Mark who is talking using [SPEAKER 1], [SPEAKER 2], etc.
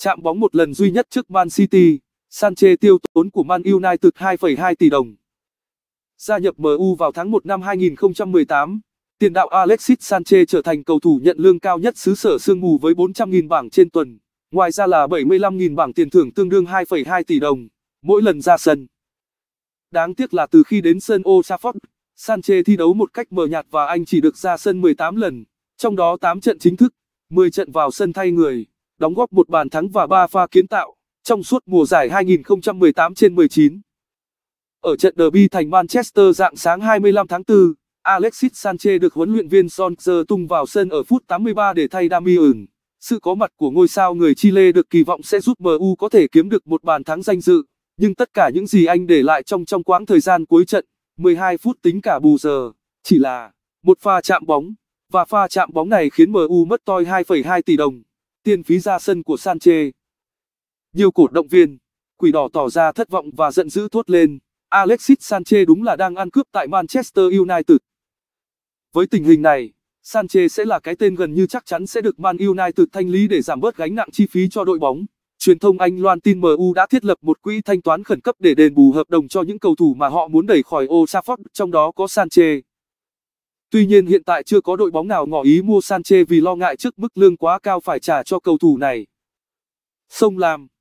[SPEAKER 1] Chạm bóng một lần duy nhất trước Man City, Sanchez tiêu tốn của Man United 2,2 tỷ đồng. Gia nhập MU vào tháng 1 năm 2018, tiền đạo Alexis Sanchez trở thành cầu thủ nhận lương cao nhất xứ sở sương mù với 400.000 bảng trên tuần, ngoài ra là 75.000 bảng tiền thưởng tương đương 2,2 tỷ đồng mỗi lần ra sân. Đáng tiếc là từ khi đến sân Old Trafford, Sanchez thi đấu một cách mờ nhạt và anh chỉ được ra sân 18 lần, trong đó 8 trận chính thức, 10 trận vào sân thay người đóng góp một bàn thắng và ba pha kiến tạo trong suốt mùa giải 2018 trên 19. Ở trận derby thành Manchester dạng sáng 25 tháng 4, Alexis Sanchez được huấn luyện viên Solskjaer tung vào sân ở phút 83 để thay Damian. Sự có mặt của ngôi sao người Chile được kỳ vọng sẽ giúp MU có thể kiếm được một bàn thắng danh dự, nhưng tất cả những gì anh để lại trong trong quãng thời gian cuối trận, 12 phút tính cả bù giờ, chỉ là một pha chạm bóng, và pha chạm bóng này khiến MU mất toi 2,2 tỷ đồng tiền phí ra sân của Sanche, Nhiều cổ động viên, quỷ đỏ tỏ ra thất vọng và giận dữ thốt lên, Alexis Sanche đúng là đang ăn cướp tại Manchester United. Với tình hình này, Sanche sẽ là cái tên gần như chắc chắn sẽ được Man United thanh lý để giảm bớt gánh nặng chi phí cho đội bóng. Truyền thông Anh loan tin MU đã thiết lập một quỹ thanh toán khẩn cấp để đền bù hợp đồng cho những cầu thủ mà họ muốn đẩy khỏi Old Trafford, trong đó có Sanchez. Tuy nhiên hiện tại chưa có đội bóng nào ngỏ ý mua Sanchez vì lo ngại trước mức lương quá cao phải trả cho cầu thủ này. Sông Lam